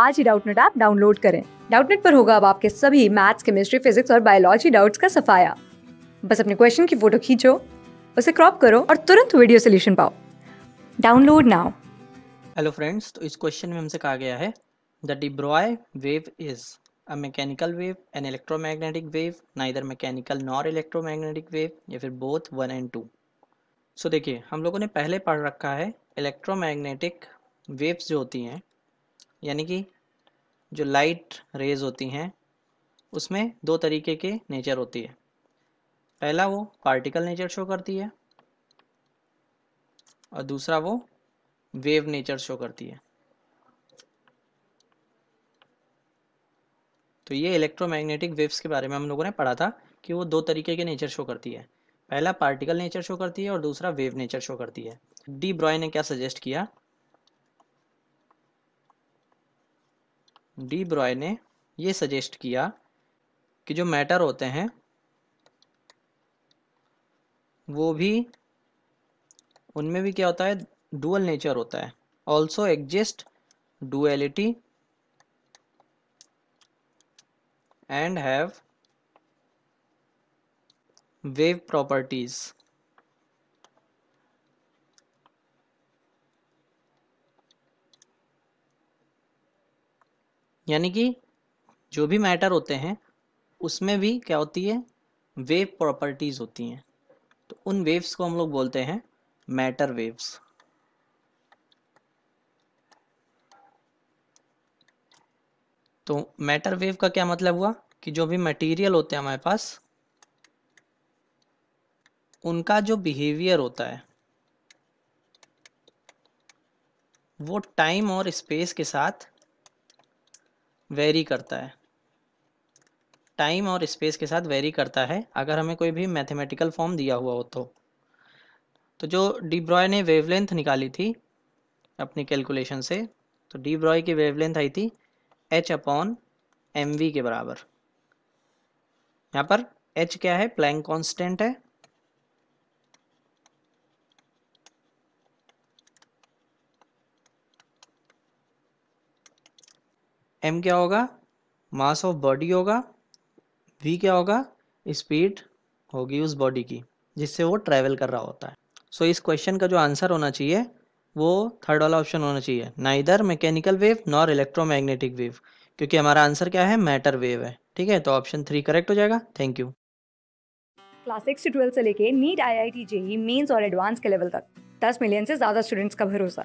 आज ही Doubtnut app download करें डाउटनेट पर होगा अब आपके सभी मैथ्स केमिस्ट्री फिजिक्स और बायोलॉजी डाउट्स का सफाया बस अपने क्वेश्चन की फोटो खींचो उसे क्रॉप करो और तुरंत वीडियो सोल्यूशन पाओ डाउनलोड नाउ हेलो फ्रेंड्स तो इस क्वेश्चन में हमसे कहा गया है the de Broglie wave is a mechanical wave, an electromagnetic wave, neither mechanical nor electromagnetic wave या फिर both one and two so देखिए हम लोगों ने पहले पढ़ रखा है इलेक्ट्रोमैग्नेटिक वेव्स जो होती हैं यानी कि जो लाइट रेज होती हैं उसमें दो तरीके के नेचर होती है पहला वो पार्टिकल नेचर शो करती है और दूसरा वो वेव नेचर शो करती है तो ये इलेक्ट्रोमैग्नेटिक वेव्स के बारे में हम लोगों ने पढ़ा था कि वो दो तरीके के नेचर शो करती है पहला पार्टिकल नेचर शो करती है और दूसरा वेव नेचर शो करती है डी ब्रॉय ने क्या सजेस्ट किया डी ब्रॉय ने ये सजेस्ट किया कि जो मैटर होते हैं वो भी उनमें भी क्या होता है डुअल नेचर होता है also exist duality and have wave properties यानी कि जो भी मैटर होते हैं उसमें भी क्या होती है वेव प्रॉपर्टीज़ होती हैं तो उन वेव्स को हम लोग बोलते हैं मैटर वेव्स तो मैटर वेव का क्या मतलब हुआ कि जो भी मटेरियल होते हैं हमारे पास उनका जो बिहेवियर होता है वो टाइम और स्पेस के साथ वेरी करता है टाइम और स्पेस के साथ वेरी करता है अगर हमें कोई भी मैथमेटिकल फॉर्म दिया हुआ हो तो तो जो डी ब्रॉय ने वेवलेंथ निकाली थी अपनी कैलकुलेशन से तो डी ब्रॉय की वेवलेंथ आई थी एच अपॉन एम के बराबर यहाँ पर एच क्या है प्लैंक कांस्टेंट है एम क्या होगा मास ऑफ बॉडी होगा वी क्या होगा स्पीड होगी उस बॉडी की जिससे वो ट्रैवल कर रहा होता है सो so, इस क्वेश्चन का जो आंसर होना चाहिए वो थर्ड वाला ऑप्शन होना चाहिए ना इधर mechanical wave nor electromagnetic wave क्योंकि हमारा आंसर क्या है मैटर वेव है ठीक है तो ऑप्शन थ्री करेक्ट हो जाएगा थैंक यू क्लास सिक्स से ट्वेल्थ से लेके NEET I I T JEE mains और एडवांस के लेवल तक दस मिलियन से ज़्यादा स्टूडेंट्स का भरोसा